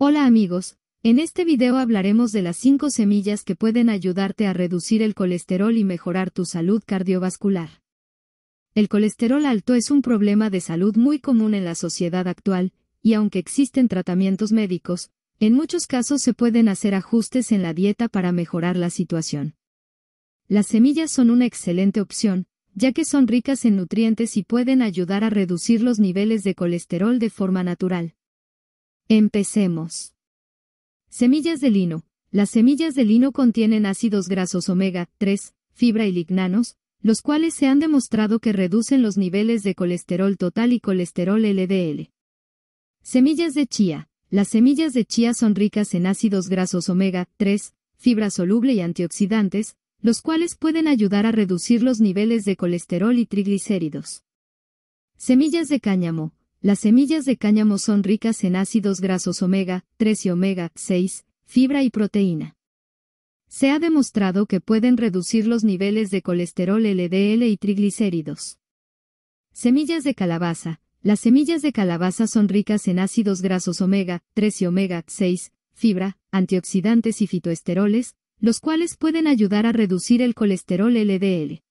Hola amigos, en este video hablaremos de las 5 semillas que pueden ayudarte a reducir el colesterol y mejorar tu salud cardiovascular. El colesterol alto es un problema de salud muy común en la sociedad actual, y aunque existen tratamientos médicos, en muchos casos se pueden hacer ajustes en la dieta para mejorar la situación. Las semillas son una excelente opción, ya que son ricas en nutrientes y pueden ayudar a reducir los niveles de colesterol de forma natural. Empecemos. Semillas de lino. Las semillas de lino contienen ácidos grasos omega 3, fibra y lignanos, los cuales se han demostrado que reducen los niveles de colesterol total y colesterol LDL. Semillas de chía. Las semillas de chía son ricas en ácidos grasos omega 3, fibra soluble y antioxidantes, los cuales pueden ayudar a reducir los niveles de colesterol y triglicéridos. Semillas de cáñamo. Las semillas de cáñamo son ricas en ácidos grasos omega 3 y omega 6, fibra y proteína. Se ha demostrado que pueden reducir los niveles de colesterol LDL y triglicéridos. Semillas de calabaza. Las semillas de calabaza son ricas en ácidos grasos omega 3 y omega 6, fibra, antioxidantes y fitoesteroles, los cuales pueden ayudar a reducir el colesterol LDL.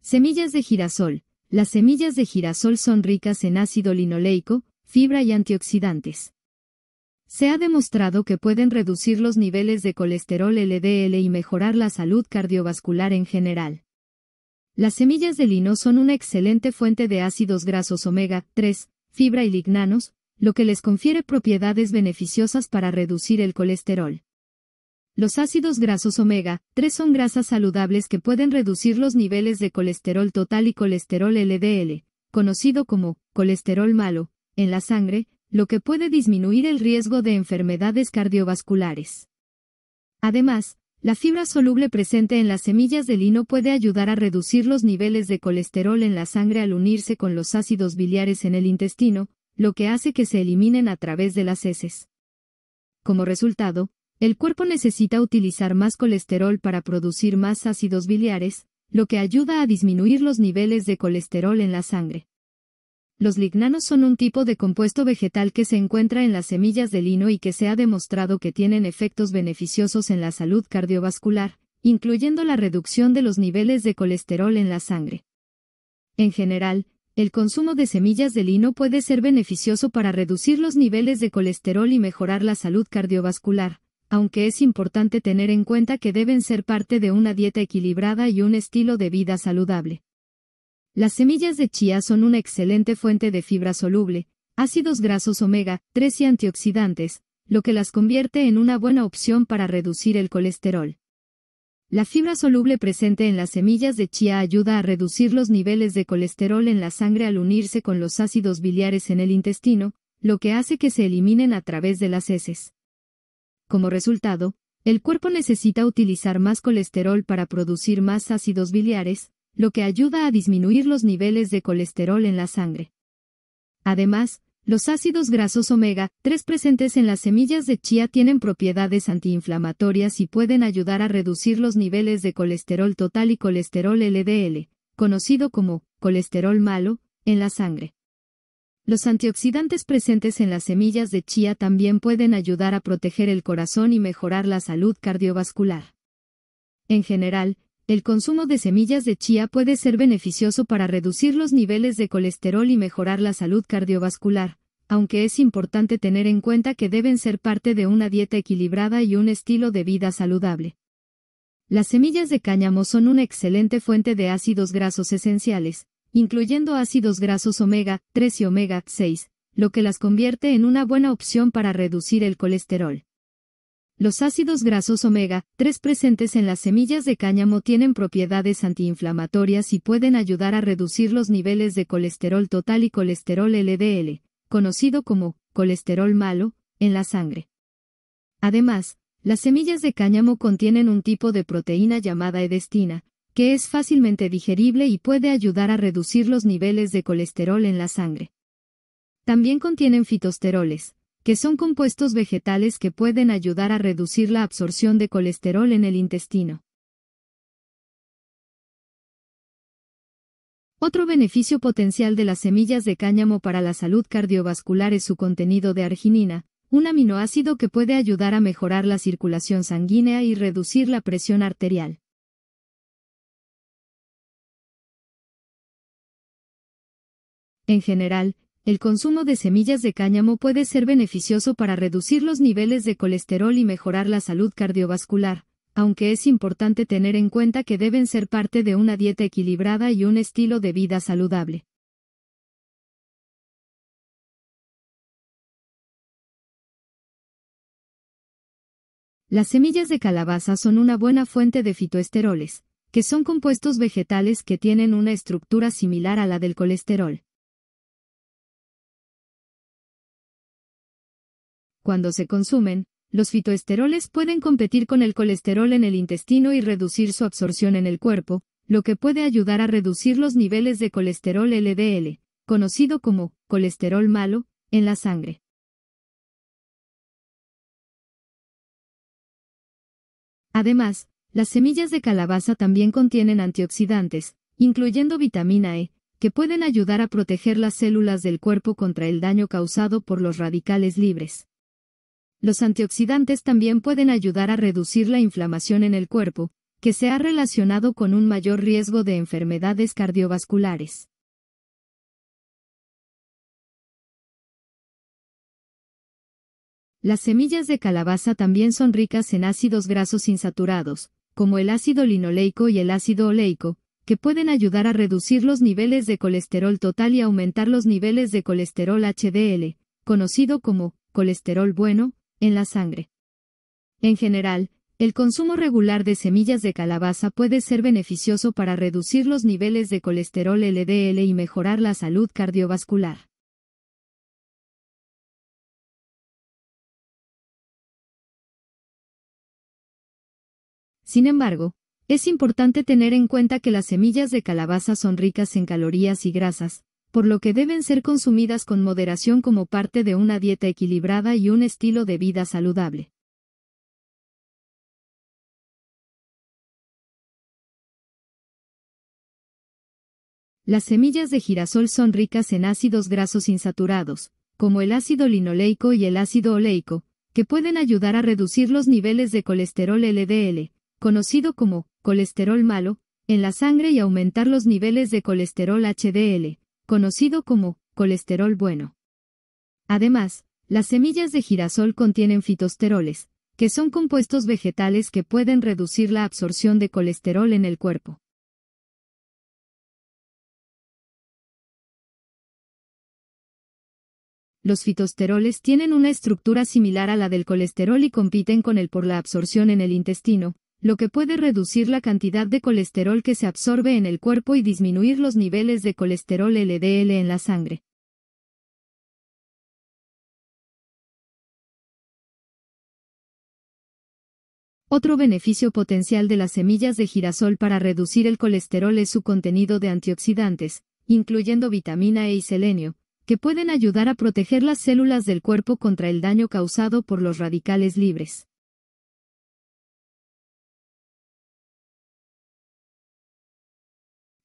Semillas de girasol. Las semillas de girasol son ricas en ácido linoleico, fibra y antioxidantes. Se ha demostrado que pueden reducir los niveles de colesterol LDL y mejorar la salud cardiovascular en general. Las semillas de lino son una excelente fuente de ácidos grasos omega 3, fibra y lignanos, lo que les confiere propiedades beneficiosas para reducir el colesterol. Los ácidos grasos omega 3 son grasas saludables que pueden reducir los niveles de colesterol total y colesterol LDL, conocido como colesterol malo, en la sangre, lo que puede disminuir el riesgo de enfermedades cardiovasculares. Además, la fibra soluble presente en las semillas de lino puede ayudar a reducir los niveles de colesterol en la sangre al unirse con los ácidos biliares en el intestino, lo que hace que se eliminen a través de las heces. Como resultado, el cuerpo necesita utilizar más colesterol para producir más ácidos biliares, lo que ayuda a disminuir los niveles de colesterol en la sangre. Los lignanos son un tipo de compuesto vegetal que se encuentra en las semillas de lino y que se ha demostrado que tienen efectos beneficiosos en la salud cardiovascular, incluyendo la reducción de los niveles de colesterol en la sangre. En general, el consumo de semillas de lino puede ser beneficioso para reducir los niveles de colesterol y mejorar la salud cardiovascular, aunque es importante tener en cuenta que deben ser parte de una dieta equilibrada y un estilo de vida saludable. Las semillas de chía son una excelente fuente de fibra soluble, ácidos grasos omega 3 y antioxidantes, lo que las convierte en una buena opción para reducir el colesterol. La fibra soluble presente en las semillas de chía ayuda a reducir los niveles de colesterol en la sangre al unirse con los ácidos biliares en el intestino, lo que hace que se eliminen a través de las heces. Como resultado, el cuerpo necesita utilizar más colesterol para producir más ácidos biliares, lo que ayuda a disminuir los niveles de colesterol en la sangre. Además, los ácidos grasos omega 3 presentes en las semillas de chía tienen propiedades antiinflamatorias y pueden ayudar a reducir los niveles de colesterol total y colesterol LDL, conocido como colesterol malo, en la sangre. Los antioxidantes presentes en las semillas de chía también pueden ayudar a proteger el corazón y mejorar la salud cardiovascular. En general, el consumo de semillas de chía puede ser beneficioso para reducir los niveles de colesterol y mejorar la salud cardiovascular, aunque es importante tener en cuenta que deben ser parte de una dieta equilibrada y un estilo de vida saludable. Las semillas de cáñamo son una excelente fuente de ácidos grasos esenciales, incluyendo ácidos grasos omega 3 y omega 6, lo que las convierte en una buena opción para reducir el colesterol. Los ácidos grasos omega 3 presentes en las semillas de cáñamo tienen propiedades antiinflamatorias y pueden ayudar a reducir los niveles de colesterol total y colesterol LDL, conocido como colesterol malo, en la sangre. Además, las semillas de cáñamo contienen un tipo de proteína llamada edestina, que es fácilmente digerible y puede ayudar a reducir los niveles de colesterol en la sangre. También contienen fitosteroles, que son compuestos vegetales que pueden ayudar a reducir la absorción de colesterol en el intestino. Otro beneficio potencial de las semillas de cáñamo para la salud cardiovascular es su contenido de arginina, un aminoácido que puede ayudar a mejorar la circulación sanguínea y reducir la presión arterial. En general, el consumo de semillas de cáñamo puede ser beneficioso para reducir los niveles de colesterol y mejorar la salud cardiovascular, aunque es importante tener en cuenta que deben ser parte de una dieta equilibrada y un estilo de vida saludable. Las semillas de calabaza son una buena fuente de fitoesteroles, que son compuestos vegetales que tienen una estructura similar a la del colesterol. Cuando se consumen, los fitoesteroles pueden competir con el colesterol en el intestino y reducir su absorción en el cuerpo, lo que puede ayudar a reducir los niveles de colesterol LDL, conocido como colesterol malo, en la sangre. Además, las semillas de calabaza también contienen antioxidantes, incluyendo vitamina E, que pueden ayudar a proteger las células del cuerpo contra el daño causado por los radicales libres. Los antioxidantes también pueden ayudar a reducir la inflamación en el cuerpo, que se ha relacionado con un mayor riesgo de enfermedades cardiovasculares. Las semillas de calabaza también son ricas en ácidos grasos insaturados, como el ácido linoleico y el ácido oleico, que pueden ayudar a reducir los niveles de colesterol total y aumentar los niveles de colesterol HDL, conocido como colesterol bueno, en la sangre. En general, el consumo regular de semillas de calabaza puede ser beneficioso para reducir los niveles de colesterol LDL y mejorar la salud cardiovascular. Sin embargo, es importante tener en cuenta que las semillas de calabaza son ricas en calorías y grasas, por lo que deben ser consumidas con moderación como parte de una dieta equilibrada y un estilo de vida saludable. Las semillas de girasol son ricas en ácidos grasos insaturados, como el ácido linoleico y el ácido oleico, que pueden ayudar a reducir los niveles de colesterol LDL, conocido como colesterol malo, en la sangre y aumentar los niveles de colesterol HDL, conocido como colesterol bueno. Además, las semillas de girasol contienen fitosteroles, que son compuestos vegetales que pueden reducir la absorción de colesterol en el cuerpo. Los fitosteroles tienen una estructura similar a la del colesterol y compiten con él por la absorción en el intestino, lo que puede reducir la cantidad de colesterol que se absorbe en el cuerpo y disminuir los niveles de colesterol LDL en la sangre. Otro beneficio potencial de las semillas de girasol para reducir el colesterol es su contenido de antioxidantes, incluyendo vitamina E y selenio, que pueden ayudar a proteger las células del cuerpo contra el daño causado por los radicales libres.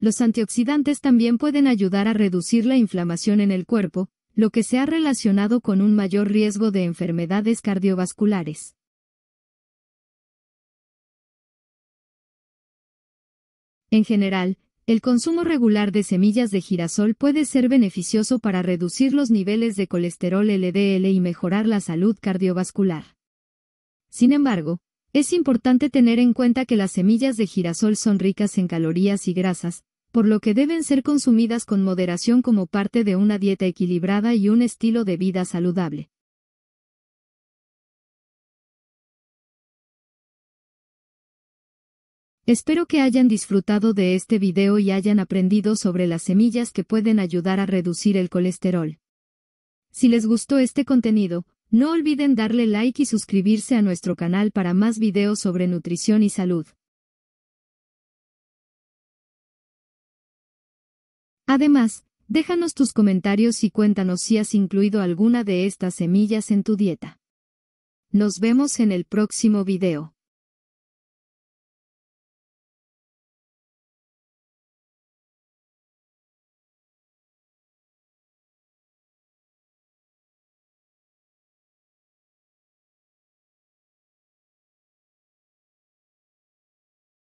Los antioxidantes también pueden ayudar a reducir la inflamación en el cuerpo, lo que se ha relacionado con un mayor riesgo de enfermedades cardiovasculares. En general, el consumo regular de semillas de girasol puede ser beneficioso para reducir los niveles de colesterol LDL y mejorar la salud cardiovascular. Sin embargo, es importante tener en cuenta que las semillas de girasol son ricas en calorías y grasas, por lo que deben ser consumidas con moderación como parte de una dieta equilibrada y un estilo de vida saludable. Espero que hayan disfrutado de este video y hayan aprendido sobre las semillas que pueden ayudar a reducir el colesterol. Si les gustó este contenido, no olviden darle like y suscribirse a nuestro canal para más videos sobre nutrición y salud. Además, déjanos tus comentarios y cuéntanos si has incluido alguna de estas semillas en tu dieta. Nos vemos en el próximo video.